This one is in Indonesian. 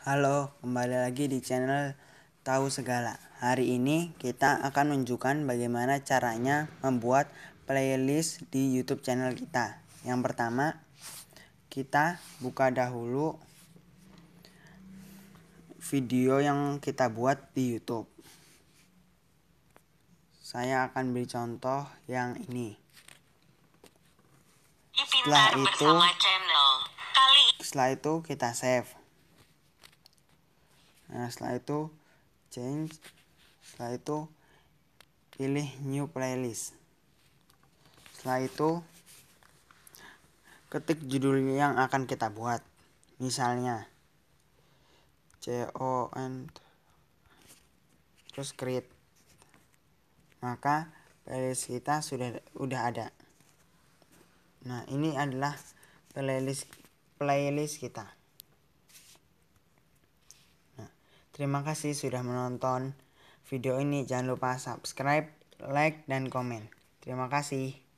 Halo, kembali lagi di channel Tahu Segala. Hari ini kita akan menunjukkan bagaimana caranya membuat playlist di YouTube channel kita. Yang pertama, kita buka dahulu video yang kita buat di YouTube. Saya akan beri contoh yang ini. Setelah itu, setelah itu kita save nah setelah itu change setelah itu pilih new playlist setelah itu ketik judul yang akan kita buat misalnya CO and terus create maka playlist kita sudah udah ada nah ini adalah playlist playlist kita Terima kasih sudah menonton video ini. Jangan lupa subscribe, like, dan komen. Terima kasih.